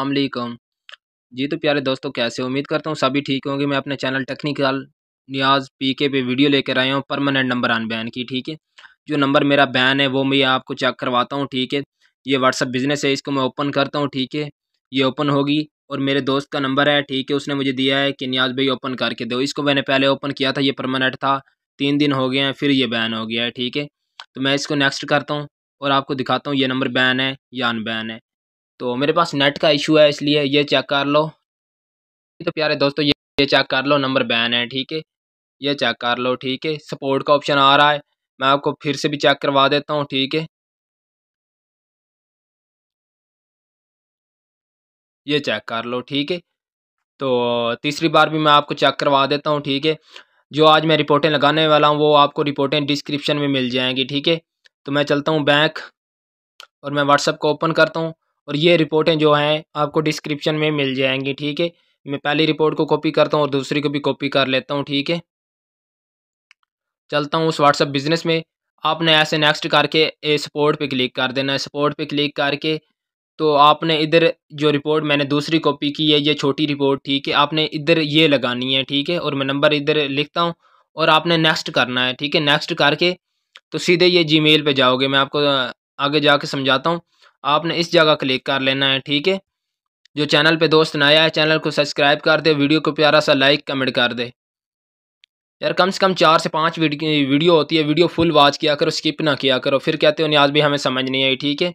अलमैकम जी तो प्यारे दोस्तों कैसे उम्मीद करता हूँ सभी ठीक होंगे मैं अपने चैनल टेक्निकल न्याज पी के पे वीडियो लेकर आया हूँ परमानेंट नंबर अनबैन की ठीक है जो नंबर मेरा बैन है वो मैं आपको चेक करवाता हूँ ठीक है ये व्हाट्सअप बिज़नेस है इसको मैं ओपन करता हूँ ठीक है ये ओपन होगी और मेरे दोस्त का नंबर है ठीक है उसने मुझे दिया है कि न्याज भाई ओपन करके दो इसको मैंने पहले ओपन किया था ये परमानेंट था तीन दिन हो गए हैं फिर ये बैन हो गया है ठीक है तो मैं इसको नेक्स्ट करता हूँ और आपको दिखाता हूँ ये नंबर बैन है या अनबैन है तो मेरे पास नेट का इशू है इसलिए ये चेक कर लो तो प्यारे दोस्तों ये ये चेक कर लो नंबर बैन है ठीक है ये चेक कर लो ठीक है सपोर्ट का ऑप्शन आ रहा है मैं आपको फिर से भी चेक करवा देता हूँ ठीक है ये चेक कर लो ठीक है तो तीसरी बार भी मैं आपको चेक करवा देता हूँ ठीक है जो आज मैं रिपोर्टें लगाने वाला हूँ वो आपको रिपोर्टें डिस्क्रिप्शन में मिल जाएंगी ठीक है तो मैं चलता हूँ बैंक और मैं व्हाट्सअप को ओपन करता हूँ और ये रिपोर्टें जो हैं आपको डिस्क्रिप्शन में मिल जाएंगी ठीक है मैं पहली रिपोर्ट को कॉपी करता हूँ और दूसरी को भी कॉपी कर लेता हूँ ठीक है चलता हूँ उस व्हाट्सअप बिज़नेस में आपने ऐसे नेक्स्ट करके सपोर्ट पे क्लिक कर देना है सपोर्ट पे क्लिक करके तो आपने इधर जो रिपोर्ट मैंने दूसरी कॉपी की है ये छोटी रिपोर्ट ठीक है आपने इधर ये लगानी है ठीक है और मैं नंबर इधर लिखता हूँ और आपने नेक्स्ट करना है ठीक है नेक्स्ट करके तो सीधे ये जी मेल जाओगे मैं आपको आगे जाके समझाता हूँ आपने इस जगह क्लिक कर लेना है ठीक है जो चैनल पे दोस्त नया है चैनल को सब्सक्राइब कर दे वीडियो को प्यारा सा लाइक कमेंट कर दे यार कम से कम चार से पाँच वीडियो होती है वीडियो फुल वॉच किया करो स्किप ना किया करो फिर कहते हो न्याज भी हमें समझ नहीं आई ठीक है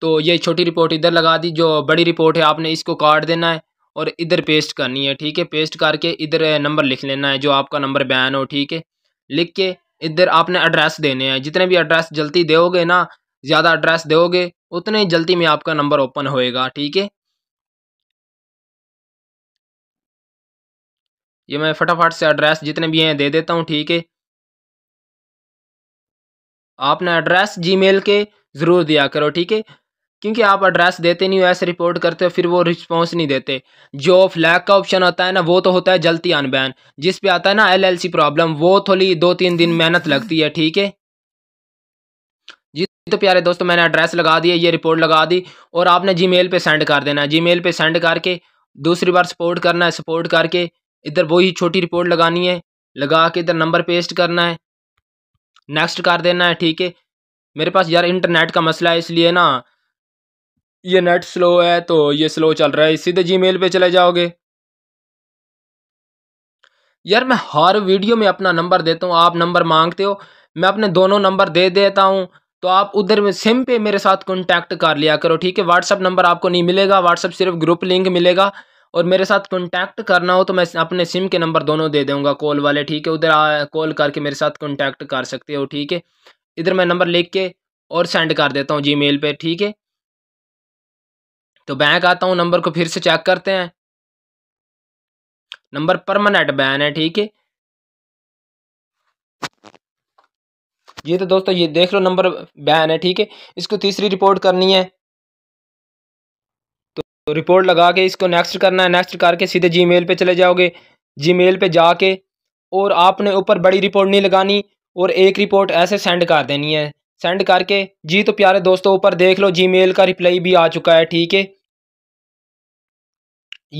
तो ये छोटी रिपोर्ट इधर लगा दी जो बड़ी रिपोर्ट है आपने इसको काट देना है और इधर पेस्ट करनी है ठीक है पेस्ट करके इधर नंबर लिख लेना है जो आपका नंबर बैन हो ठीक है लिख के इधर आपने एड्रेस देने हैं जितने भी एड्रेस जल्दी दोगे ना ज़्यादा एड्रेस दोगे उतने ही जल्दी में आपका नंबर ओपन होएगा ठीक है ये मैं फटाफट से एड्रेस जितने भी हैं दे देता हूँ ठीक है आपने एड्रेस जीमेल के ज़रूर दिया करो ठीक है क्योंकि आप एड्रेस देते नहीं हो ऐसे रिपोर्ट करते हो फिर वो रिस्पॉन्स नहीं देते जो फ्लैग का ऑप्शन होता है ना वो तो होता है जल्दी अनबैन जिस पे आता है ना एलएलसी प्रॉब्लम वो थोड़ी दो तीन दिन मेहनत लगती है ठीक है जी तो प्यारे दोस्तों मैंने एड्रेस लगा दिया ये रिपोर्ट लगा दी और आपने मेल पे सेंड कर देना है मेल पर सेंड करके दूसरी बार सपोर्ट करना है सपोर्ट करके इधर वही छोटी रिपोर्ट लगानी है लगा के इधर नंबर पेस्ट करना है नेक्स्ट कर देना है ठीक है मेरे पास यार इंटरनेट का मसला है इसलिए ना ये नेट स्लो है तो ये स्लो चल रहा है सीधे जीमेल पे चले जाओगे यार मैं हर वीडियो में अपना नंबर देता हूँ आप नंबर मांगते हो मैं अपने दोनों नंबर दे देता हूँ तो आप उधर सिम पे मेरे साथ कॉन्टैक्ट कर लिया करो ठीक है व्हाट्सअप नंबर आपको नहीं मिलेगा व्हाट्सअप सिर्फ ग्रुप लिंक मिलेगा और मेरे साथ कॉन्टैक्ट करना हो तो मैं अपने सिम के नंबर दोनों दे दूँगा कॉल वाले ठीक है उधर कॉल करके मेरे साथ कॉन्टैक्ट कर सकते हो ठीक है इधर मैं नंबर लिख के और सेंड कर देता हूँ जी मेल पर ठीक है तो बैंक आता हूँ नंबर को फिर से चेक करते हैं नंबर परमानेंट बैन है ठीक है ये तो दोस्तों ये देख लो नंबर बैन है ठीक है इसको तीसरी रिपोर्ट करनी है तो रिपोर्ट लगा के इसको नेक्स्ट करना है नेक्स्ट करके सीधे जी मेल पर चले जाओगे जी मेल पर जाके और आपने ऊपर बड़ी रिपोर्ट नहीं लगानी और एक रिपोर्ट ऐसे सेंड कर देनी है सेंड करके जी तो प्यारे दोस्तों ऊपर देख लो मेल का रिप्लाई भी आ चुका है ठीक है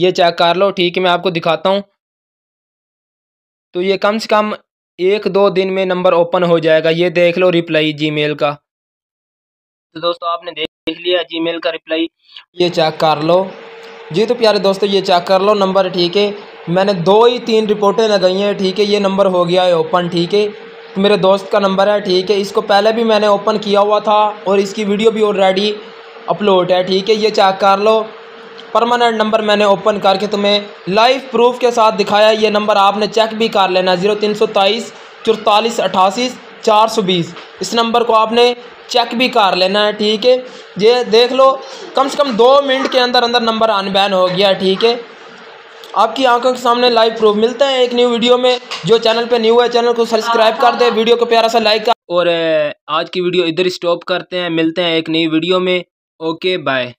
ये चेक कर लो ठीक है मैं आपको दिखाता हूँ तो ये कम से कम एक दो दिन में नंबर ओपन हो जाएगा ये देख लो रिप्लाई मेल का तो दोस्तों आपने देख लिया मेल का रिप्लाई ये चेक कर लो जी तो प्यारे दोस्तों ये चेक कर लो नंबर ठीक है मैंने दो ही तीन रिपोर्टें लगाई हैं ठीक है ये नंबर हो गया है ओपन ठीक है मेरे दोस्त का नंबर है ठीक है इसको पहले भी मैंने ओपन किया हुआ था और इसकी वीडियो भी ऑलरेडी अपलोड है ठीक है ये चेक कर लो परमानेंट नंबर मैंने ओपन करके तुम्हें लाइव प्रूफ के साथ दिखाया ये नंबर आपने चेक भी कर लेना जीरो तीन सौ तेईस चौतालीस अठासी चार सौ बीस इस नंबर को आपने चेक भी कर लेना है ठीक है ये देख लो कम से कम दो मिनट के अंदर अंदर नंबर अनबैन हो गया ठीक है आपकी आंखों के सामने लाइव प्रूफ मिलता है एक न्यू वीडियो में जो चैनल पे न्यू है चैनल को सब्सक्राइब कर दे वीडियो को प्यारा सा लाइक कर और आज की वीडियो इधर स्टॉप करते हैं मिलते हैं एक नई वीडियो में ओके बाय